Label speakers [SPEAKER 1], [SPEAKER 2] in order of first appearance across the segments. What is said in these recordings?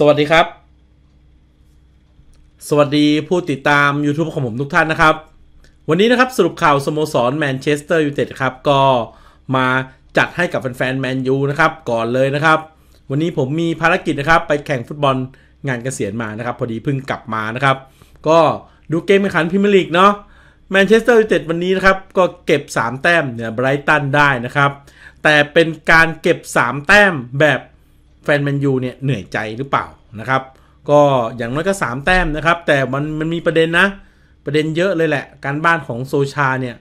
[SPEAKER 1] สวัสดีครับ สวัสดีผู้ติดตาม YouTube ของผมทุกท่านนะครับ วันนี้นะครับสรุปข่าวสโมสรแมนเชสเตอร์ยูไนเต็ดครับก็มาจัดให้กับแฟนๆแมนยูนะครับก่อนเลยนะครับ วันนี้ผมมีภารกิจนะครับไปแข่งฟุตบอลงานเกษียณมานะครับ พอดีเพิ่งกลับมานะครับ ก็ดูเกมแข่งขันพรีเมียร์ลีกเนาะแมนเชสเตอร์ยูไนเต็ดวันนี้นะครับก็เก็บ 3 แต้มเหนือไบรตันได้นะครับ แต่เป็นการเก็บ 3 แต้มแบบแฟนแมนยูเนี่ยเหนื่อยใจหรือเปล่านะครับ ก็อย่างน้อยก็ 3 แต้มนะครับ แต่มันมันมีประเด็นนะ ประเด็นเยอะเลยแหละ การบ้านของโซชาเนี่ย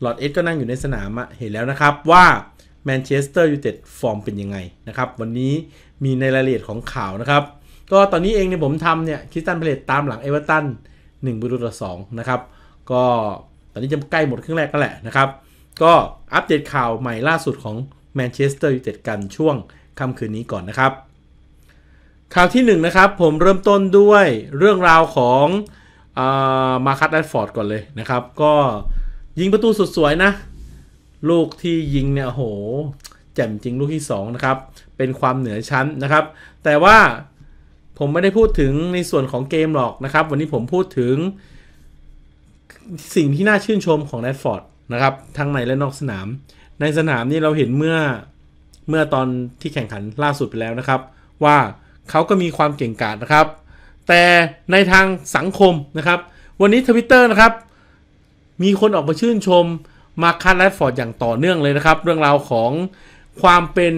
[SPEAKER 1] หลอดเอ็ดก็นั่งอยู่ในสนามเห็นแล้วนะครับว่าแมนเชสเตอร์ยูไนเต็ดฟอร์มเป็นยังไง นะครับวันนี้มีในรายละเอียดของข่าวนะครับ ก็ตอนนี้เองเนี่ยผมทำเนี่ยคริสตันเพลตตามหลังเอเวอเรตันหนึ่งบรูต่องนะครับก็ตอนนี้จะใกล้หมดครึ่งแรกก็แหละนะครับก็อัปเดตข่าวใหม่ล่าสุดของแมนเชสเตอร์ยูไนเต็ดกันช่วงค่ำคืนนี้ก่อนนะครับข่าวที่1นนะครับผมเริ่มต้นด้วยเรื่องราวของอามาคัตแอดฟอร์ดก่อนเลยนะครับ ก็ยิงประตูสุดสวยนะ ลูกที่ยิงเนี่ยโห แจ่มจริงลูกที่2นะครับเป็นความเหนือชั้นนะครับ แต่ว่าผมไม่ได้พูดถึงในส่วนของเกมหรอกนะครับ วันนี้ผมพูดถึง สิ่งที่น่าชื่นชมของแรดฟอร์ดนะครับทั้งใน และนอกสนามในสนามนี่เราเห็นเมื่อเมื่อตอนที่แข่งขันล่าสุดไปแล้วนะครับ ว่าเขาก็มีความเก่งกาจนะครับ แต่ในทางสังคมนะครับ วันนี้ทวิตเตอร์นะครับ มีคนออกมาชื่นชมมาคัสแรดฟอร์ดอย่างต่อเนื่องเลยนะครับ เรื่องราวของความเป็น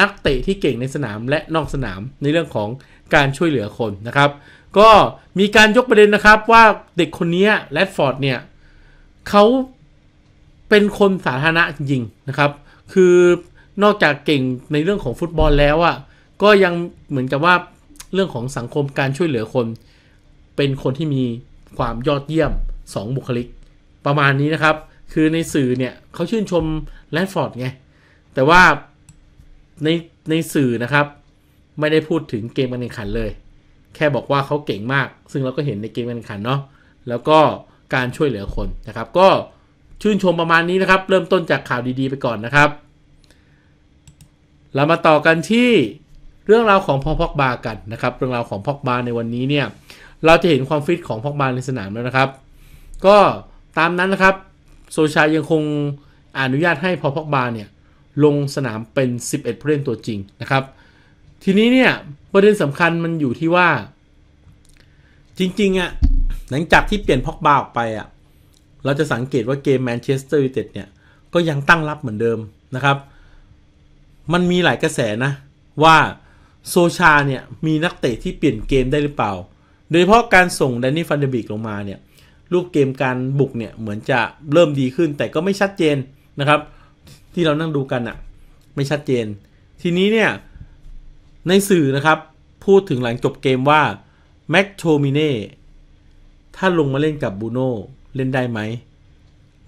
[SPEAKER 1] นักเตะที่เก่งในสนามและนอกสนามในเรื่องของการช่วยเหลือคนนะครับ ก็มีการยกประเด็นนะครับว่าเด็กคนนี้แรดฟอร์ดเนี่ยเขาเป็นคนสาธารณะจริงๆนะครับ คือนอกจากเก่งในเรื่องของฟุตบอลแล้วอะ่ะ ก็ยังเหมือนกับว่าเรื่องของสังคมการช่วยเหลือคน เป็นคนที่มีความยอดเยี่ยม 2 บุคลิกประมาณนี้นะครับ คือในสื่อเนี่ยเขาชื่นชมแรดฟอร์ดไง แต่ว่าในในสื่อนะครับไม่ได้พูดถึงเกมการแข่งขันเลย แค่บอกว่าเขาเก่งมาก ซึ่งเราก็เห็นในเกมการแข่งขันเนาะ แล้วก็การช่วยเหลือคนนะครับ ก็ชื่นชมประมาณนี้นะครับ เริ่มต้นจากข่าวดีๆ ไปก่อนนะครับเรามาต่อกันที่เรื่องราวของพอพอกบากันนะครับ เรื่องราวของพอกบาในวันนี้เนี่ย เราจะเห็นความฟิตของพอกบาในสนาม แล้วนะครับ ก็ตามนั้นนะครับ โซชายังคงอนุญาตให้พอพอกบาเนี่ยลงสนามเป็น11ผู้เล่นตัวจริงนะครับ ทีนี้เนี่ยประเด็นสำคัญมันอยู่ที่ว่า จริงๆอะ่ะหลังจากที่เปลี่ยนพอกบาออกไปอะ่ะเราจะสังเกตว่าเกมแมนเชสเตอร์ยูไนเต็ดเนี่ย ก็ยังตั้งรับเหมือนเดิมนะครับมันมีหลายกระแสนะว่าโซชาเนี่ย มีนักเตะที่เปลี่ยนเกมได้หรือเปล่า โดยเฉพาะการส่งแดนนี่ฟันเดบิกลงมาเนี่ยรูปเกมการบุกเนี่ย เหมือนจะเริ่มดีขึ้น แต่ก็ไม่ชัดเจนนะครับ ที่เรานั่งดูกันอะไม่ชัดเจน ทีนี้เนี่ย ในสื่อนะครับ พูดถึงหลังจบเกมว่า แม็กโชมิเน่ ถ้าลงมาเล่นกับบูโน่เล่นได้ไหม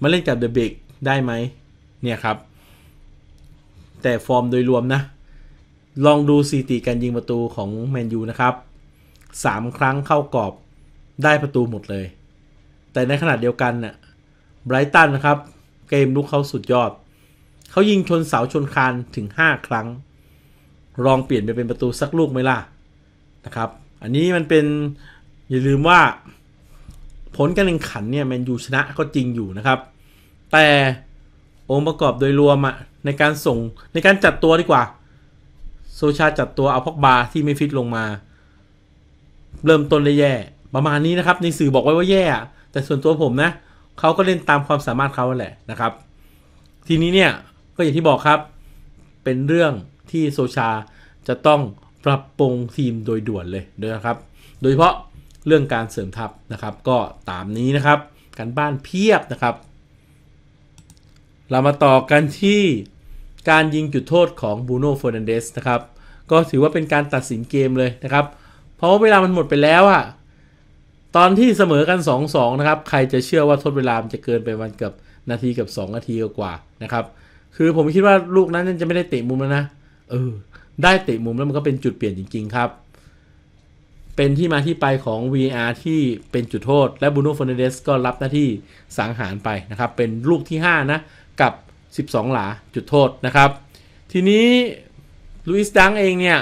[SPEAKER 1] มาเล่นกับเดบิกได้ไหมเนี่ยครับแต่ฟอร์มโดยรวมนะ ลองดูสถิติการยิงประตูของแมนยูนะครับ 3 ครั้งเข้ากรอบได้ประตูหมดเลย แต่ในขณะเดียวกันเน่ยไบรตันนะครับ เกมลุกเขาสุดยอด เขายิงชนเสาชนคานถึง 5 ครั้ง ลองเปลี่ยนไปเป็นประตูสักลูกไหมล่ะ นะครับ อันนี้มันเป็นอย่าลืมว่า ผลการแข่งขันเนี่ยแมนยูชนะก็จริงอยู่นะครับ แต่องค์ประกอบโดยรวมอะในการส่งในการจัดตัวดีกว่า โซชาจัดตัวเอาพอกบาที่ไม่ฟิตลงมาเริ่มต้นได้แย่ ประมาณนี้นะครับ ในสื่อบอกไว้ว่าแย่แต่ส่วนตัวผมนะเขาก็เล่นตามความสามารถเขาแหละนะครับ ทีนี้เนี่ยก็อย่างที่บอกครับ เป็นเรื่องที่โซชาจะต้องปรับปรุงทีมโดยด่วนเลยนะครับ โดยเฉพาะเรื่องการเสริมทัพนะครับ ก็ตามนี้นะครับการบ้านเพียบนะครับเรามาต่อกันที่การยิงจุดโทษของบูโน่เฟอร์นันเดสนะครับ ก็ถือว่าเป็นการตัดสินเกมเลยนะครับ เพราะว่าเวลามันหมดไปแล้วอะตอนที่เสมอกัน 2-2 นะครับ ใครจะเชื่อว่าทดเวลามันจะเกินไปวันเกือบนาทีกับ2นาทีกว่านะครับ คือผมคิดว่าลูกนั้นจะไม่ได้เตะมุมแล้วนะเออ ได้เตะมุมแล้วมันก็เป็นจุดเปลี่ยนจริงๆครับ เป็นที่มาที่ไปของ VR ที่เป็นจุดโทษและบูโน่ฟอนเดสก็รับหน้าที่สังหารไปนะครับ เป็นลูกที่5นะกับ 12 หลาจุดโทษนะครับ ทีนี้ลุยส์ดัง เอง เนี่ย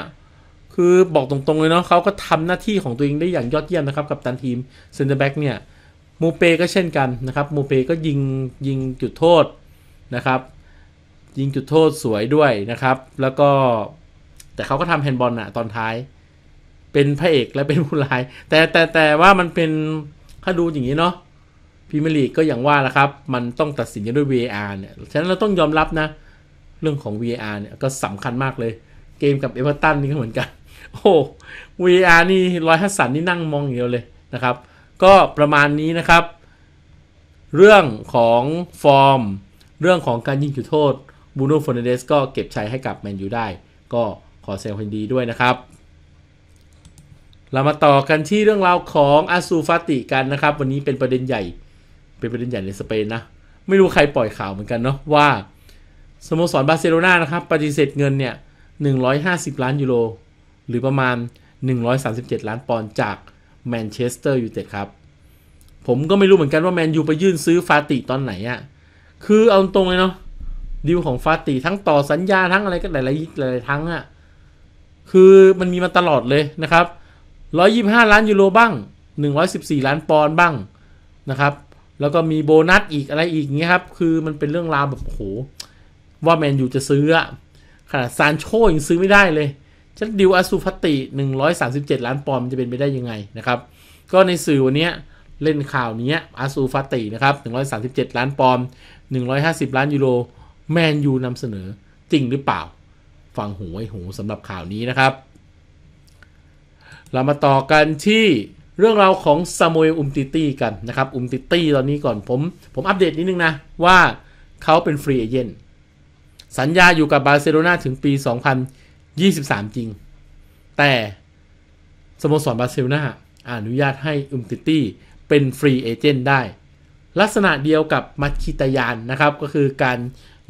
[SPEAKER 1] คือบอกตรงๆเลยเนาะเขาก็ทำหน้าที่ของตัวเองได้อย่างยอดเยี่ยมนะครับ กับตันทีม เซนเตอร์แบ็กเนี่ยมูเปก็เช่นกัน นะครับมูเปก็ยิง ยิงจุดโทษนะครับ ยิงจุดโทษสวยด้วยนะครับ แล้วก็ แต่เขาก็ทำแฮนด์บอลอะตอนท้าย เป็นพระเอก และเป็นผู้ร้าย แต่ แต่แต่ว่ามันเป็นถ้าดูอย่างนี้ เนาะพิมลีกก็อย่างว่าละครับ มันต้องตัดสินกันด้วย v r เนี่ย ฉะนั้นเราต้องยอมรับนะ เรื่องของ v r เนี่ย ก็สำคัญมากเลยเกมกับเอเวอร์ตันนี่ก็เหมือนกัน โอ้ v r นี่ร้อยฮัสสันนี่นั่งมองอย่างเดียวเลยนะครับ ก็ประมาณนี้นะครับ เรื่องของฟอร์ม เรื่องของการยิงจุดโทษบูโน่ฟอนเดสก็เก็บช้ให้กับแมนยูได้ ก็ขอแสดงความดีด้วยนะครับ เรามาต่อกันที่เรื่องราวของอาซูฟาติกันนะครับวันนี้เป็นประเด็นใหญ่เป็นประเด็นใหญ่ในสเปนนะ ไม่รู้ใครปล่อยข่าวเหมือนกันเนาะว่าสโมสรบาร์เซโลนานะครับปฏิเสธเงินเนี่ย 150 ล้านยูโรหรือประมาณ 137 ล้านปอนด์จากแมนเชสเตอร์ยูไนเต็ดครับ ผมก็ไม่รู้เหมือนกันว่าแมนยูไปยื่นซื้อฟาติตอนไหนอะ่ะคือเอาตรงเลยเนาะดีลของฟาติทั้งต่อสัญญาทั้งอะไรก็หลายๆหลายๆทั้งอ่ะคือมันมีมาตลอดเลยนะครับ 125 ล้านยูโรบ้าง114 ล้านปอนด์บ้างนะครับแล้วก็มีโบนัสอีกอะไรอีกเงี้ยครับ คือมันเป็นเรื่องราว แบบโหว่า แมนยูจะซื้ออะขนาดซานโชยังซื้อไม่ได้เลยจะดิวอาซูฟติ 137 ล้านปอนด์มันจะเป็นไปได้ยังไงนะครับ ก็ในสื่อวันนี้เล่นข่าวนี้อาซูฟตินะครับ137 ล้านปอนด์150 ล้านยูโรแมนยูนำเสนอจริงหรือเปล่า ฟังหูไว้หูสำหรับข่าวนี้นะครับ เรามาต่อกันที่เรื่องราวของซามูเอลอุมติตี้กันนะครับ อุมติตี้ตอนนี้ก่อนผม ผมอัปเดตนิดนึงนะว่าเขาเป็นฟรีเอเจนต์สัญญาอยู่กับบาร์เซโลนาถึงปี 2023 จริง แต่สโมสรบาร์เซโลนาอนุญาตให้อุมติตี้เป็นฟรีเอเจนต์ได้ ลักษณะเดียวกับมัชิตยานนะครับ ก็คือการ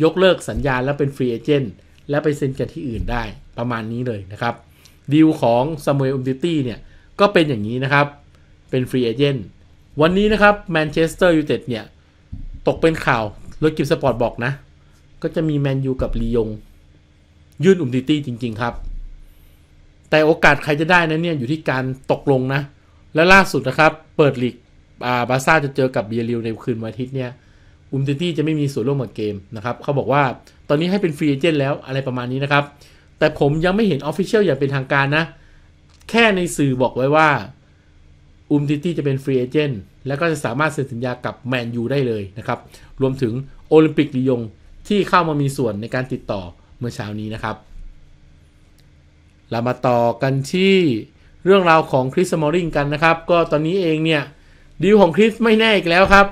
[SPEAKER 1] ยกเลิกสัญญาแล้วเป็นฟรีเอเจนต์และไปเซ็นกันที่อื่นได้ประมาณนี้เลยนะครับดีลของซามูเอลอุมติตี้เนี่ยก็เป็นอย่างนี้นะครับ เป็นฟรีเอเจนต์ วันนี้นะครับแมนเชสเตอร์ยูไนเต็ดเนี่ย ตกเป็นข่าว รถกิบสปอร์ตบอกนะ ก็จะมีแมนยูกับลียง ยื่นอุมติตี้จริง ๆครับ แต่โอกาสใครจะได้นะเนี่ย อยู่ที่การตกลงนะ และล่าสุดนะครับ เปิดลีกบาซ่าจะเจอกับเบียริลในคืนวันอาทิตย์เนี่ย อุมติตี้จะไม่มีส่วนร่วมกับเกมนะครับ เขาบอกว่าตอนนี้ให้เป็นฟรีเอเจนต์แล้วอะไรประมาณนี้นะครับ แต่ผมยังไม่เห็นออฟฟิเชียลอย่างเป็นทางการนะแค่ในสื่อบอกไว้ว่า อุมติตี้จะเป็นฟรีเอเจนต์แล้วก็จะสามารถเซ็นสัญญากับแมนยูได้เลยนะครับ รวมถึงโอลิมปิกลียงที่เข้ามามีส่วนในการติดต่อเมื่อเช้านี้นะครับ เรามาต่อกันที่เรื่องราวของคริสมอริงกันนะครับ ก็ตอนนี้เองเนี่ยดีลของคริสไม่แน่อีกแล้วครับ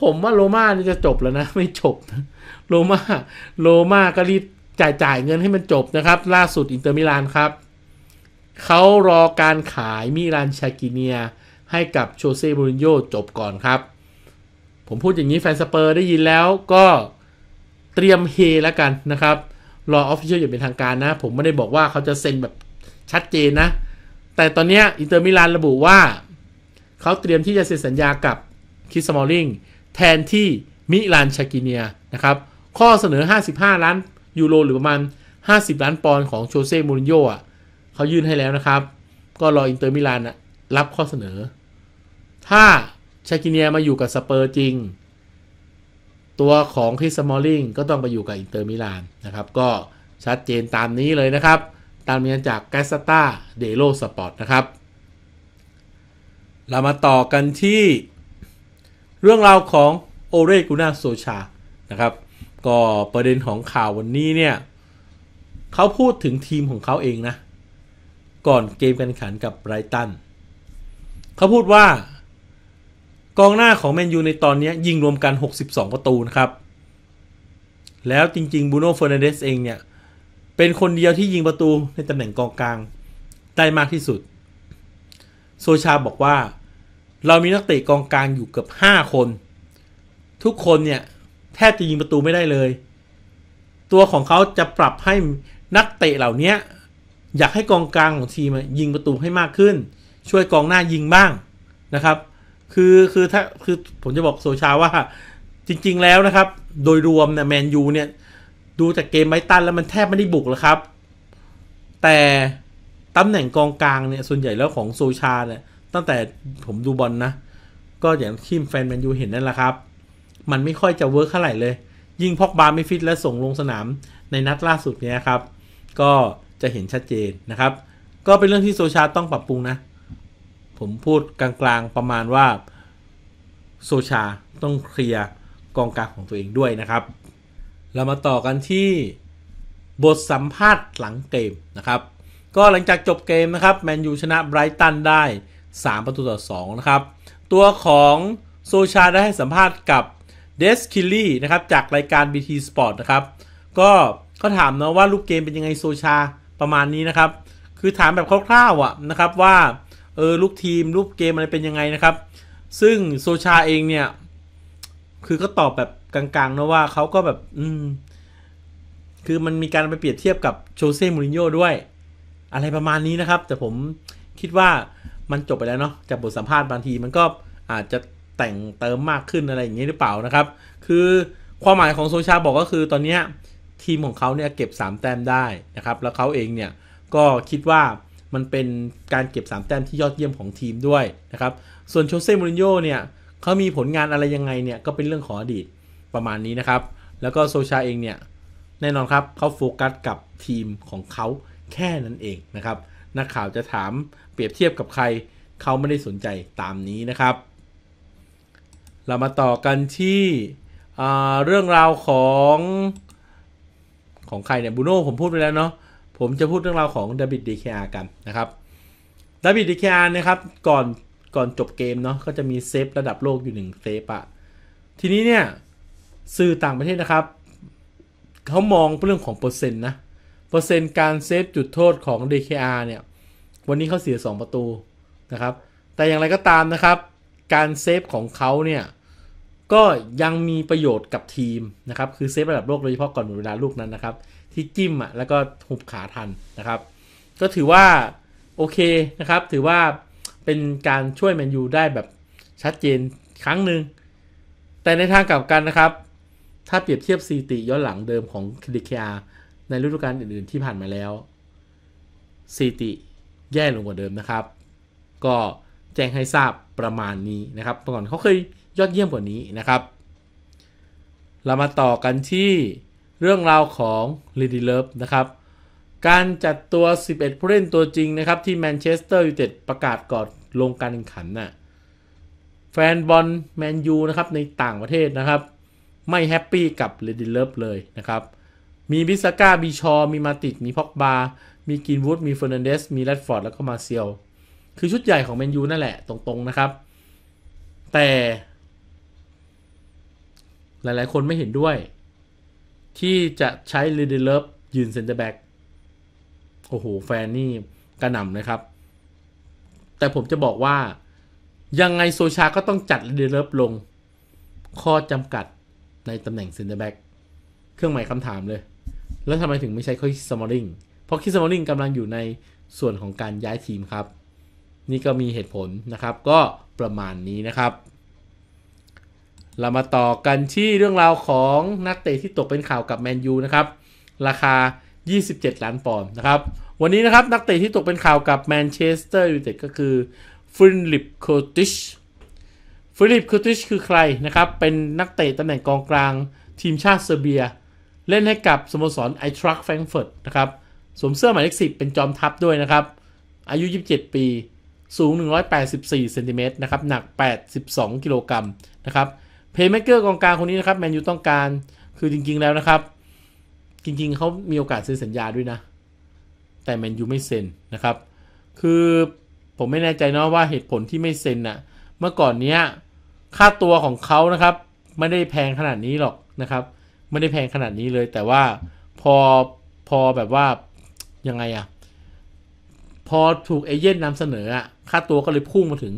[SPEAKER 1] ผมว่าโรม่าจะจบแล้วนะไม่จบ โรมาโรมาก็รีบจ่ายจ่ายเงินให้มันจบนะครับล่าสุดอินเตอร์มิลานครับเขารอการขายมิรันชากิเนีย ให้กับโชเซ่บูรินโยจบก่อนครับ ผมพูดอย่างนี้แฟนสเปอร์ได้ยินแล้วก็เตรียมเฮแล้วกันนะครับ รอออฟฟิเชียลอย่างเป็นทางการนะ ผมไม่ได้บอกว่าเขาจะเซ็นแบบชัดเจนนะ แต่ตอนนี้อินเตอร์มิลานระบุว่าเขาเตรียมที่จะเซ็นสัญญากับคิสมอลลิงแทนที่มิลานชากิเนียนะครับข้อเสนอ 55 ล้านยูโรหรือประมาณ50 ล้านปอนด์ของโชเซ่มูรินโญ่เขายื่นให้แล้วนะครับ ก็รออินเตอร์มิลานนะรับข้อเสนอ ถ้าชากิเนียมาอยู่กับสเปอร์จริง ตัวของคริสมอลลิงก็ต้องไปอยู่กับอินเตอร์มิลานนะครับ ก็ชัดเจนตามนี้เลยนะครับ ตามเนียนจากแกสตาเดโลสปอร์ตนะครับ เรามาต่อกันที่เรื่องราวของโอเรกุนาโซชานะครับก็ประเด็นของข่าววันนี้เนี่ยเขาพูดถึงทีมของเขาเองนะก่อนเกมการขันกับไรตัน เขาพูดว่า กองหน้าของแมนยูในตอนนี้ยิงรวมกัน 62 ประตูนะครับ แล้วจริงๆบูโน่เฟอร์นันเดสเองเนี่ย เป็นคนเดียวที่ยิงประตูในตำแหน่งกองกลาง ได้มากที่สุด โซชาบอกว่า เรามีนักเตะกองกลางอยู่เกือบ 5 คน ทุกคนเนี่ย แทบจะยิงประตูไม่ได้เลย ตัวของเขาจะปรับให้นักเตะเหล่านี้อยากให้กองกลางของทีมยิงประตูให้มากขึ้น ช่วยกองหน้ายิงบ้างนะครับ คือคือถ้าคือผมจะบอกโซชาว่า จริง ๆ แล้วนะครับ โดยรวมเนี่ยแมนยูเนี่ย ดูจากเกมไบตันแล้วมันแทบไม่ได้บุกแล้วครับ แต่ตำแหน่งกองกลางเนี่ย ส่วนใหญ่แล้วของโซชาเนี่ยตั้งแต่ผมดูบอลนนะ ก็อย่างที่แฟนแมนยูเห็นนั่นแหละครับมันไม่ค่อยจะเวิร์คเท่าไหร่เลย ยิ่งพอกบาไม่ฟิตและส่งลงสนามในนัดล่าสุดเนี่ยครับ ก็จะเห็นชัดเจน นะครับ ก็เป็นเรื่องที่โซชาต้องปรับปรุงนะ ผมพูดกลางๆประมาณว่า โซชาต้องเคลียร์กองกลางของตัวเองด้วยนะครับ เรามาต่อกันที่บทสัมภาษณ์หลังเกมนะครับ ก็หลังจากจบเกมนะครับแมนยูชนะไบรตันได้ 3ประตูต่อ2นะครับ ตัวของโซชาได้ให้สัมภาษณ์กับเดสคิลลี่นะครับจากรายการ BT Sport นะครับ ก็เขาถามนะว่าลูกเกมเป็นยังไงโซชาประมาณนี้นะครับ คือถามแบบคร่าวๆอ่ะนะครับว่าเออลูกทีมรูปเกมอะไรเป็นยังไงนะครับ ซึ่งโซชาเองเนี่ย คือก็ตอบแบบกลางๆนะว่าเขาก็แบบอืม คือมันมีการไปเปรียบเทียบกับโชเซ่มูรินโญ่ด้วย อะไรประมาณนี้นะครับ แต่ผมคิดว่ามันจบไปแล้วเนาะจากบทสัมภาษณ์บางทีมันก็อาจจะแต่งเติมมากขึ้นอะไรอย่างนี้หรือเปล่านะครับ คือความหมายของโซชาบอกก็คือตอนนี้ทีม ของเขาเนี่ยเก็บ3แต้มได้นะครับแล้วเขาเองเนี่ยก็คิดว่ามันเป็นการเก็บ3แต้มที่ยอดเยี่ยมของทีมด้วยนะครับส่วนโชเซ่ มูรินโญ่ เนี่ยเขามีผลงานอะไรยังไงเนี่ยก็เป็นเรื่องของอดีตประมาณนี้นะครับ แล้วก็โซชาเองเนี่ยแน่นอนครับเขาโฟกัสกับทีมของเขาแค่นั้นเองนะครับนักข่าวจะถามเปรียบเทียบกับใครเขาไม่ได้สนใจตามนี้นะครับ เรามาต่อกันที่เรื่องราวของของใครเนี่ยบูโน่ผมพูดไปแล้วเนาะผมจะพูดเรื่องราวของดับิดดีเคอากันนะครับดับิดดีเคอานะครับก่อนก่อนจบเกมเนาะก็จะมีเซฟระดับโลกอยู่หนึ่งเซฟอะทีนี้เนี่ยสื่อต่างประเทศนะครับเขามองเรื่องของเปอร์เซ็นต์นะเปอร์เซ็นต์การเซฟจุดโทษของ DKR เนี่ย วันนี้เขาเสีย 2 ประตูนะครับ แต่อย่างไรก็ตามนะครับ การเซฟของเขาเนี่ยก็ยังมีประโยชน์กับทีมนะครับ คือเซฟระดับโลกโดยเฉพาะก่อนหมดเวลาลูกนั้นนะครับ ที่จิ้มอ่ะแล้วก็หุบขาทันนะครับ ก็ถือว่าโอเคนะครับ ถือว่าเป็นการช่วยแมนยูได้แบบชัดเจนครั้งหนึ่ง แต่ในทางกลับกันนะครับ ถ้าเปรียบเทียบสถิติย้อนหลังเดิมของคดิคาในฤดูกาลอื่นๆที่ผ่านมาแล้วสถิติแย่ลงกว่าเดิมนะครับ ก็แจ้งให้ทราบประมาณนี้นะครับก่อนเขาเคยยอดเยี่ยมกว่านี้นะครับ เรามาต่อกันที่เรื่องราวของลีดีเลิฟนะครับ การจัดตัว 11ผู้เล่นตัวจริงนะครับที่แมนเชสเตอร์ยูไนเต็ดประกาศก่อนลงการแข่งขันนะ่ะ แฟนบอลแมนยูนะครับในต่างประเทศนะครับ ไม่แฮปปี้กับเีดิเลิฟเลยนะครับ มีบิสก้าบีชอมีมาติดมีพ็อกบา มีกินวูดมีเฟอร์นันเดสมีแรดฟอร์ดแล้วก็มาเซียลคือชุดใหญ่ของแมนยูนั่นแหละตรงๆนะครับ แต่หลายๆ คนไม่เห็นด้วย ที่จะใช้ลีเดเลฟยืน เซนเตอร์แบ็กโอ้โห แฟน นี่ กระหน่ำนะครับ แต่ผมจะบอกว่ายังไงโซชา ก็ต้องจัดลีเดเลฟลงข้อจำกัดในตำแหน่ง เซนเตอร์แบ็กเครื่องหมายคำถามเลย แล้วทำไมถึงไม่ใช้คิสมอริงเพราะคิสมอริงกำลังอยู่ในส่วนของการย้ายทีมครับ นี่ก็มีเหตุผลนะครับก็ประมาณนี้นะครับเรามาต่อกันที่เรื่องราวของนักเตะที่ตกเป็นข่าวกับแมนยูนะครับ ราคา 27 ล้านปอนด์นะครับ วันนี้นะครับนักเตะที่ตกเป็นข่าวกับแมนเชสเตอร์ยูไนเต็ดก็คือฟิลิปโคติชฟิลิปโคติชคือใครนะครับ เป็นนักเตะตำแหน่งกองกลางทีมชาติเซอร์เบีย เล่นให้กับสโมสรไอทรักแฟรงเฟิร์ตนะครับสวมเสื้อหมายเลขสิเป็นจอมทัพด้วยนะครับ อายุ 27 ปี สูง 184เซนติเมตรนะครับหนัก 82 กิโลกรัมนะครับเพย์เมเกอร์กองกลางคนนี้นะครับแมนยูต้องการคือจริงๆ แล้วนะครับ จริงๆเขามีโอกาสซื้อสัญญาด้วยนะ แต่แมนยูไม่เซ็นนะครับ คือผมไม่แน่ใจเนาะว่าเหตุผลที่ไม่เซ็นนะเมื่อก่อนเนี้ยค่าตัวของเขานะครับ ไม่ได้แพงขนาดนี้หรอกนะครับ ไม่ได้แพงขนาดนี้เลยแต่ว่าพอพอแบบว่ายังไงอะพอถูกเอเย่นนำเสนออะค่าตัวก็เลยพุ่งมาถึง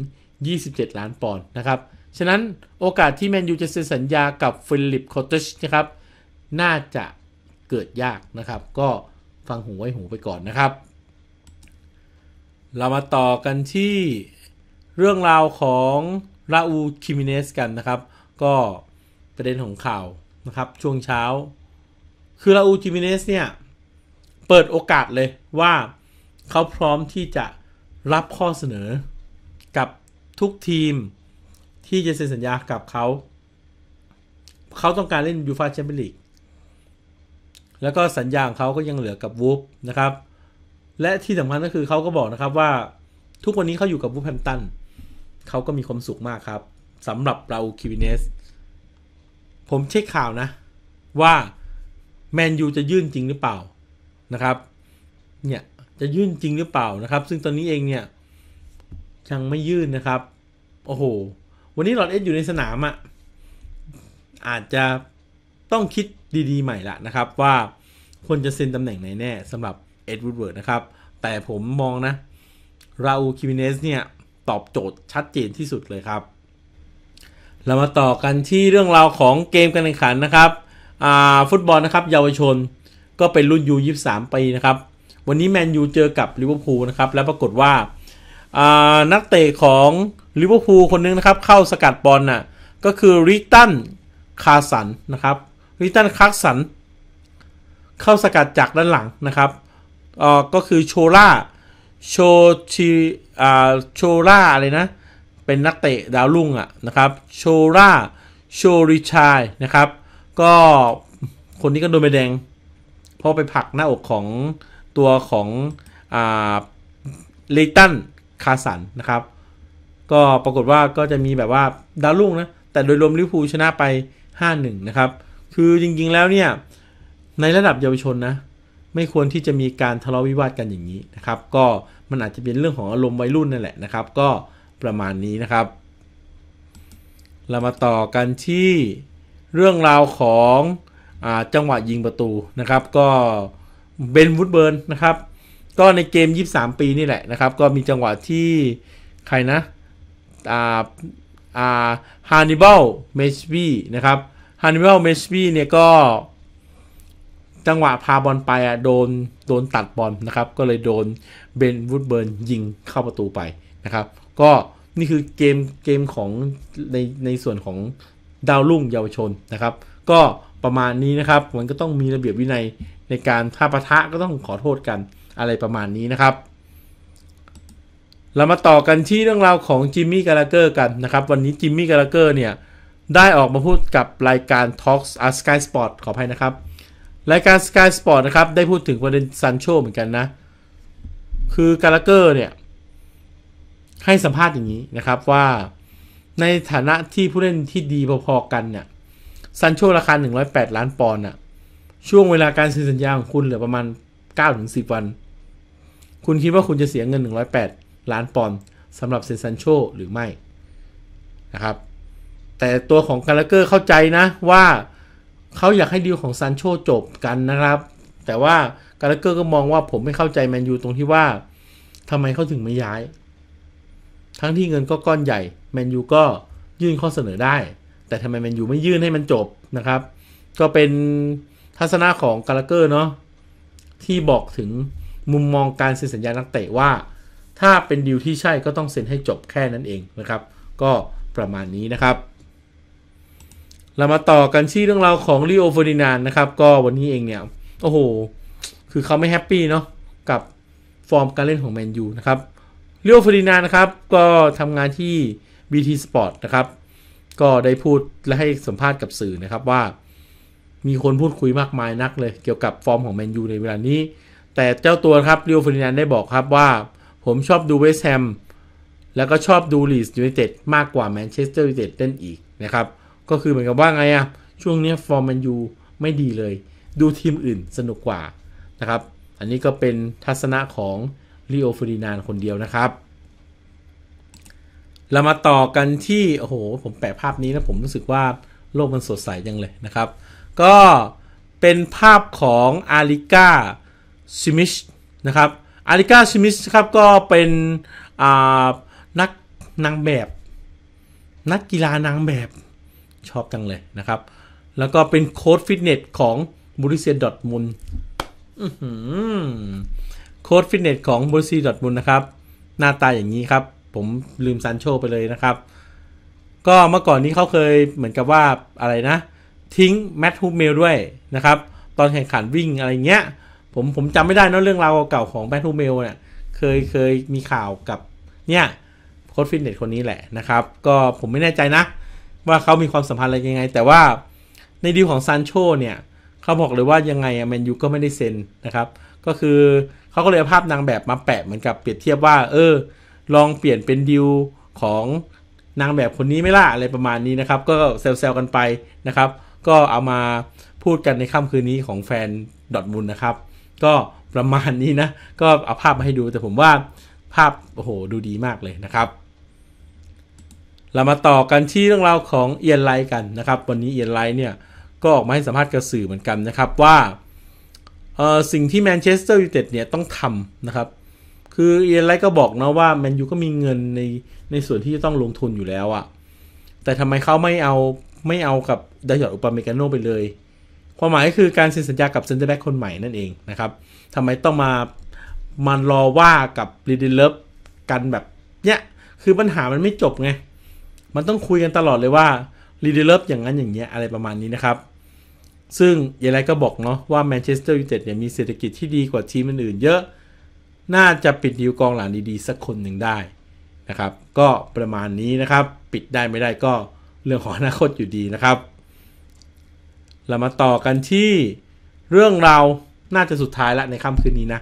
[SPEAKER 1] 27 ล้านปอนด์นะครับฉะนั้นโอกาสที่แมนยูจะเซ็นสัญญากับฟิลิปโคตชนะครับ น่าจะเกิดยากนะครับ ก็ฟังหูไว้หูไปก่อนนะครับ เรามาต่อกันที่เรื่องราวของราอูคิมิเนสกันนะครับ ก็ประเด็นของข่าวนะครับ ช่วงเช้าคือราอูคิมิเนสเนี่ย เปิดโอกาสเลยว่าเขาพร้อมที่จะรับข้อเสนอกับทุกทีมที่จะเซ็นสัญญากับเขา เขาต้องการเล่นยูฟาแชมเปี้ยนลีก แล้วก็สัญญาของเขาก็ยังเหลือกับวูฟนะครับ และที่สำคัญก็คือ เขาก็บอกนะครับว่า ทุกวันนี้เขาอยู่กับวูฟแฮมตัน เขาก็มีความสุขมากครับ สำหรับเราคิวิเนสผมเช็คข่าวนะ ว่าแมนยูจะยื่นจริงหรือเปล่านะครับ เนี่ยจะยื่นจริงหรือเปล่านะครับ ซึ่งตอนนี้เองเนี่ยยังไม่ยื่นนะครับ โอ้โหวันนี้หลอดเอสอยู่ในสนามอะ่ะอาจจะต้องคิดดีๆ ใหม่ละนะครับ ว่าควรจะเซ็นตำแหน่งไหนแน่สำหรับเอ็ดวูดเวิร์ดนะครับ แต่ผมมองนะ ราอูคิมิเนสเนี่ย ตอบโจทย์ชัดเจนที่สุดเลยครับ เรามาต่อกันที่เรื่องราวของเกมการแข่งขันนะครับฟุตบอลนะครับ เยาวชนก็เป็นรุ่นยูยี่สามปีนะครับ วันนี้แมนยูเจอกับลิเวอร์พูลนะครับ และปรากฏว่านักเตะของลิเวอร์พูลคนนึงนะครับเข้าสกัดบอลน่ะก็คือริตันคาสันนะครับริตันคาสัน เข้าสกัดจากด้านหลังนะครับเอ่อก็คือโชล่าโชชิอ่าโชล่าอะไรนะเป็นนักเตะดาวรุ่งอ่ะนะครับโชล่าโชริชายนะครับก็คนนี้ก็โดนใบแดงเพราะไปผลักหน้าอกของตัวของอ่าเลตันคาสันนะครับก็ปรากฏว่าก็จะมีแบบว่าดาวรุ่งนะ แต่โดยรวมลิเวอร์พูลชนะไป5-1นะครับ คือจริง ๆ แล้วเนี่ย ในระดับเยาวชนนะ ไม่ควรที่จะมีการทะเลาะวิวาทกันอย่างนี้นะครับ ก็มันอาจจะเป็นเรื่องของอารมณ์วัยรุ่นนั่นแหละนะครับ ก็ประมาณนี้นะครับ เรามาต่อกันที่เรื่องราวของอจังหวะยิงประตูนะครับ ก็เบนวูดเบิร์นนะครับก็ในเกม 23 ปีนี่แหละนะครับ ก็มีจังหวะที่ใครนะฮานิบาลเมชบีนะครับฮานิบาลเมชบีเนี่ยก็ จังหวะพาบอลไปอ่ะโดนโดนตัดบอลนะครับ ก็เลยโดนเบนวูดเบิร์นยิงเข้าประตูไปนะครับก็นี่คือเกมเกมของในในส่วนของดาวรุ่งเยาวชนนะครับ ก็ประมาณนี้นะครับมันก็ต้องมีระเบียบวินัยในการถ้าปะทะก็ต้องขอโทษกันอะไรประมาณนี้นะครับเรามาต่อกันที่เรื่องราวของจิมมี่กาลาเกอร์กันนะครับ วันนี้จิมมี่กาลาเกอร์เนี่ย ได้ออกมาพูดกับรายการ Talks at Sky Sport ขออภัยนะครับ รายการ Sky Sport นะครับ ได้พูดถึงประเด็นซันโชเหมือนกันนะ คือกาลาเกอร์เนี่ย ให้สัมภาษณ์อย่างนี้นะครับว่าในฐานะที่ผู้เล่นที่ดีพอๆกันเนี่ยซันโชราคา108 ล้านปอนด์น่ะช่วงเวลาการเซ็นสัญญาของคุณเหลือประมาณ9-10วัน คุณคิดว่าคุณจะเสียเงิน108ล้านปอนด์สำหรับเซนซันโชหรือไม่ นะครับ แต่ตัวของกาลเกอร์เข้าใจนะว่าเขาอยากให้ดีลของซันโชจบกันนะครับ แต่ว่ากาลเกอร์ก็มองว่าผมไม่เข้าใจแมนยูตรงที่ว่าทำไมเขาถึงไม่ย้าย ทั้งที่เงินก็ก้อนใหญ่ แมนยูก็ยื่นข้อเสนอได้ แต่ทำไมแมนยูไม่ยื่นให้มันจบนะครับ ก็เป็นทัศนะของกาลเกอร์เนาะที่บอกถึงมุมมองการเซ็นสัญญานักเตะว่าถ้าเป็นดีลที่ใช่ก็ต้องเซ็นให้จบแค่นั้นเองนะครับ ก็ประมาณนี้นะครับ เรามาต่อกันที่เรื่องราวของลีโอฟอร์ดินานนะครับ ก็วันนี้เองเนี่ย โอ้โห คือเขาไม่แฮปปี้เนาะกับฟอร์มการเล่นของแมนยูนะครับลีโอฟอร์ดินานนะครับ ก็ทำงานที่ BT Sport นะครับ ก็ได้พูดและให้สัมภาษณ์กับสื่อนะครับว่า มีคนพูดคุยมากมายนักเลย เกี่ยวกับฟอร์มของแมนยูในเวลานี้ แต่เจ้าตัวครับลีโอฟอร์ดินานได้บอกครับว่าผมชอบดูเวสแฮมแล้วก็ชอบดูลีสยูไนเต็ดมากกว่าแมนเชสเตอร์ยูไนเต็ดเล่นอีกนะครับ ก็คือเหมือนกับว่าไงอะช่วงนี้ฟอร์มมันยูไม่ดีเลย ดูทีมอื่นสนุกกว่านะครับ อันนี้ก็เป็นทัศนะของลีโอฟอร์ดินานคนเดียวนะครับเรามาต่อกันที่ โอ้โห ผมแปะภาพนี้นะผมรู้สึกว่าโลกมันสดใสยังเลยนะครับ ก็เป็นภาพของอาริกาซิมิชนะครับอาริกาชิมิสครับ ก็เป็นนักนางแบบ นักกีฬานางแบบชอบจังเลยนะครับ แล้วก็เป็นโค้ดฟิตเนสของบริเซียดอทมุนโค้ดฟิตเนสของบริเซียดอทมุนนะครับ หน้าตาอย่างนี้ครับ ผมลืมซันโชไปเลยนะครับ ก็เมื่อก่อนนี้เขาเคยเหมือนกับว่าอะไรนะ ทิ้งแมททูเมลด้วยนะครับ ตอนแข่งขันวิ่งอะไรเงี้ยผมผมจำไม่ได้นะเรื่องราวเก่าของแบททูเมลเนี่ยเคยเคยมีข่าวกับเนี่ยโค้ดฟิตเนสคนนี้แหละนะครับ ก็ผมไม่แน่ใจนะ ว่าเขามีความสัมพันธ์อะไรยังไง แต่ว่าในดีลของซานโชเนี่ย เขาบอกเลยว่ายังไงแมนยูก็ไม่ได้เซ็นนะครับ ก็คือเขาก็เลยภาพนางแบบมาแปะเหมือนกับเปรียบเทียบว่า เออ ลองเปลี่ยนเป็นดีลของนางแบบคนนี้ไม่ล่ะอะไรประมาณนี้นะครับ ก็เซลล์กันไปนะครับ ก็เอามาพูดกันในค่ำคืนนี้ของแฟนดอทมุลนะครับก็ประมาณนี้นะ ก็เอาภาพมาให้ดูแต่ผมว่าภาพโอ้โหดูดีมากเลยนะครับ เรามาต่อกันที่เรื่องราวของเอียนไลกันนะครับ วันนี้เอียนไลเนี่ยก็ออกมาให้สัมภาษณ์กับสื่อเหมือนกันนะครับว่าสิ่งที่แมนเชสเตอร์ยูไนเต็ดเนี่ยต้องทำนะครับ คือเอียนไลก็บอกนะว่าแมนยูก็มีเงินในในส่วนที่จะต้องลงทุนอยู่แล้วอะแต่ทำไมเขาไม่เอาไม่เอากับดายอดอุปาเมกาโนไปเลยความหมายคือการเซ็นสัญญากับเซ็นเตอร์แบ็กคนใหม่นั่นเองนะครับทำไมต้องมามันรอว่ากับรีดิเลฟกันแบบเนี้ยคือปัญหามันไม่จบไง มันต้องคุยกันตลอดเลยว่ารีดิเลฟอย่างนั้นอย่างเงี้ยอะไรประมาณนี้นะครับ ซึ่งยางไรก็บอกเนาะว่าแมนเชสเตอร์ยูไนเต็ดเนี่ยมีเศรษฐกิจที่ดีกว่าทีมอื่นๆเยอะ น่าจะปิดดิวกองหลังดีๆ สักคนหนึ่งได้นะครับ ก็ประมาณนี้นะครับปิดได้ไม่ได้ก็เรื่องของอนาคตอยู่ดีนะครับเรามาต่อกันที่เรื่องเราน่าจะสุดท้ายละในค่ำคืนนี้นะ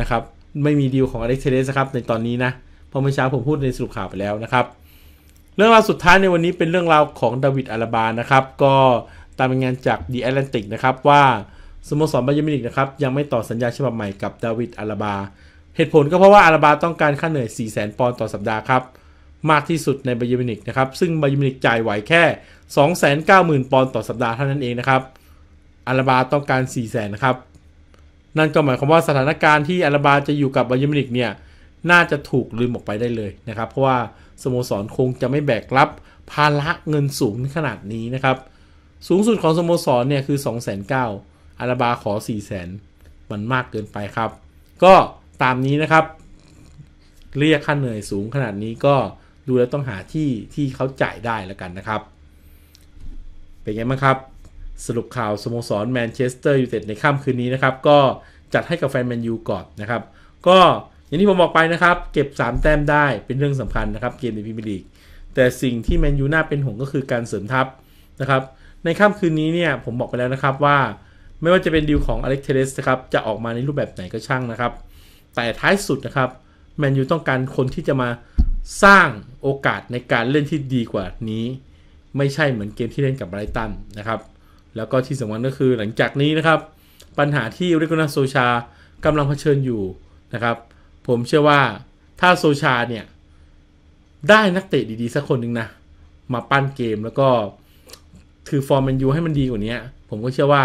[SPEAKER 1] นะครับ ไม่มีดีลของอเล็กเทเดสครับในตอนนี้นะเพราะเมื่อเช้าผมพูดในสรุปข่าวไปแล้วนะครับ เรื่องราวสุดท้ายในวันนี้เป็นเรื่องราวของดาวิดอาราบา นะครับ ก็ตามรายงานจาก The Atlantic นะครับว่า สโมสรบาเยมินิกนะครับยังไม่ต่อสัญญาฉบับใหม่กับดาวิดอาราบา เหตุผลก็เพราะว่าอาราบาต้องการค่าเหนื่อย 4 0 0 0 0 0ปอนด์ต่อสัปดาห์ครับมากที่สุดในบายมินิกนะครับซึ่งบายมินิกจ่ายไหวแค่ 290,000 ปอนด์ต่อสัปดาห์เท่านั้นเองนะครับอาราบาต้องการ 400,000 นะครับ นั่นก็หมายความว่าสถานการณ์ที่อาราบาจะอยู่กับบายมินิกเนี่ย น่าจะถูกลืมออกไปได้เลยนะครับ เพราะว่าสโมสรคงจะไม่แบกรับภาระเงินสูงขนาดนี้นะครับ สูงสุดของสโมสรเนี่ยคือ2 0 0 0 0 0อาราบาขอ 4 0 0 0 0 0 มันมากเกินไปครับ ก็ตามนี้นะครับ เรียกค่าเหนื่อยสูงขนาดนี้ก็ดูแล้วต้องหาที่ที่เขาจ่ายได้แล้วกันนะครับ เป็นไงบ้างครับ สรุปข่าวสโมสรแมนเชสเตอร์ยูไนเต็ดในค่ำคืนนี้นะครับก็จัดให้กับแฟนแมนยูก่อนนะครับ ก็อย่างที่ผมบอกไปนะครับ เก็บ3แต้มได้เป็นเรื่องสำคัญนะครับเกมในพรีเมียร์ลีก แต่สิ่งที่แมนยูน่าเป็นห่วงก็คือการเสริมทัพนะครับ ในค่ำคืนนี้เนี่ย ผมบอกไปแล้วนะครับว่าไม่ว่าจะเป็นดีลของอเล็กเทเรสครับจะออกมาในรูปแบบไหนก็ช่างนะครับ แต่ท้ายสุดนะครับแมนยูต้องการคนที่จะมาสร้างโอกาสในการเล่นที่ดีกว่านี้ ไม่ใช่เหมือนเกมที่เล่นกับไบรตันนะครับ แล้วก็ที่สำคัญก็คือหลังจากนี้นะครับ ปัญหาที่ริโกนาโซชากำลังเผชิญอยู่นะครับ ผมเชื่อว่าถ้าโซชาเนี่ย ได้นักเตะดีๆ สักคนหนึ่งนะ มาปั้นเกมแล้วก็ถือฟอร์มแมนยูให้มันดีกว่านี้ ผมก็เชื่อว่า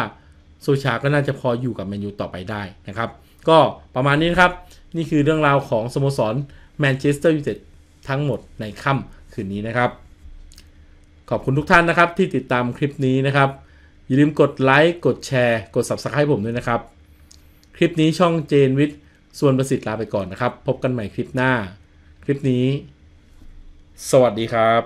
[SPEAKER 1] โซชา ก็น่าจะพออยู่กับแมนยูต่อไปได้นะครับ ก็ประมาณนี้นะครับนี่คือเรื่องราวของสโมสรแมนเชสเตอร์ยูไนเต็ดทั้งหมดในค่ำคืนนี้นะครับ ขอบคุณทุกท่านนะครับที่ติดตามคลิปนี้นะครับ อย่าลืมกดไลค์ กดแชร์ กด Subscribe ผมด้วยนะครับ คลิปนี้ช่องเจนวิทย์ส่วนประสิทธิ์ลาไปก่อนนะครับ พบกันใหม่คลิปหน้า คลิปนี้ สวัสดีครับ